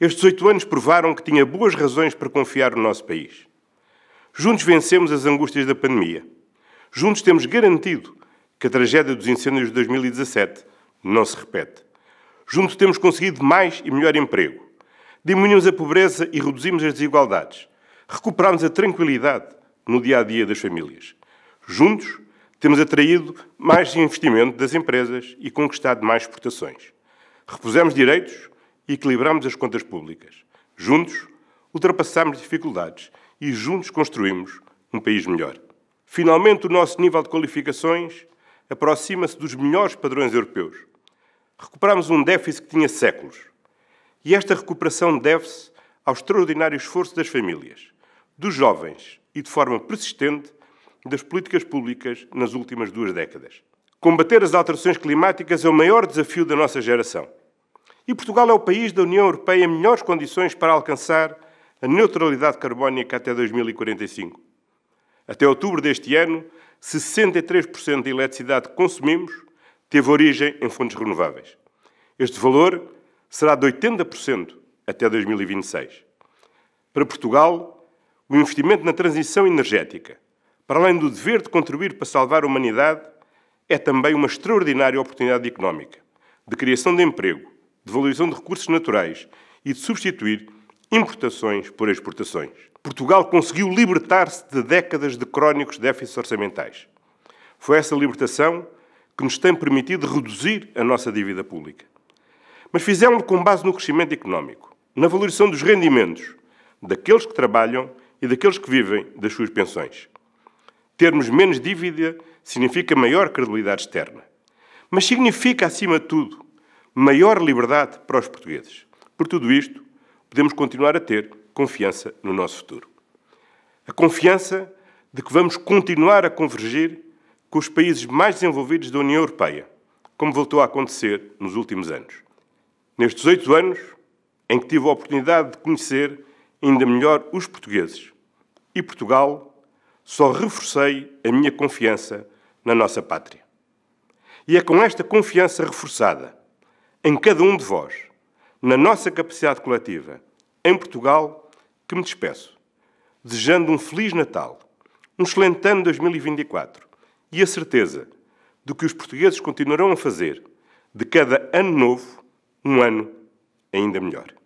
Estes oito anos provaram que tinha boas razões para confiar no nosso país. Juntos vencemos as angústias da pandemia. Juntos temos garantido que a tragédia dos incêndios de 2017 não se repete. Juntos temos conseguido mais e melhor emprego. Diminuímos a pobreza e reduzimos as desigualdades. Recuperámos a tranquilidade no dia a dia das famílias. Juntos, temos atraído mais investimento das empresas e conquistado mais exportações. Repusemos direitos e equilibramos as contas públicas. Juntos, ultrapassamos dificuldades e juntos construímos um país melhor. Finalmente, o nosso nível de qualificações aproxima-se dos melhores padrões europeus. Recuperamos um déficit que tinha séculos. E esta recuperação deve-se ao extraordinário esforço das famílias, dos jovens e, de forma persistente, das políticas públicas nas últimas duas décadas. Combater as alterações climáticas é o maior desafio da nossa geração. E Portugal é o país da União Europeia em melhores condições para alcançar a neutralidade carbónica até 2045. Até outubro deste ano, 63% da eletricidade que consumimos teve origem em fontes renováveis. Este valor será de 80% até 2026. Para Portugal, o investimento na transição energética, para além do dever de contribuir para salvar a humanidade, é também uma extraordinária oportunidade económica, de criação de emprego, de valorização de recursos naturais e de substituir importações por exportações. Portugal conseguiu libertar-se de décadas de crónicos déficits orçamentais. Foi essa libertação que nos tem permitido reduzir a nossa dívida pública. Mas fizemos com base no crescimento económico, na valorização dos rendimentos daqueles que trabalham e daqueles que vivem das suas pensões. Termos menos dívida significa maior credibilidade externa, mas significa, acima de tudo, maior liberdade para os portugueses. Por tudo isto, podemos continuar a ter confiança no nosso futuro. A confiança de que vamos continuar a convergir com os países mais desenvolvidos da União Europeia, como voltou a acontecer nos últimos anos. Nestes oito anos, em que tive a oportunidade de conhecer ainda melhor os portugueses e Portugal, só reforcei a minha confiança na nossa pátria. E é com esta confiança reforçada em cada um de vós, na nossa capacidade coletiva, em Portugal, que me despeço, desejando um Feliz Natal, um excelente ano 2024 e a certeza do que os portugueses continuarão a fazer de cada ano novo um ano ainda melhor.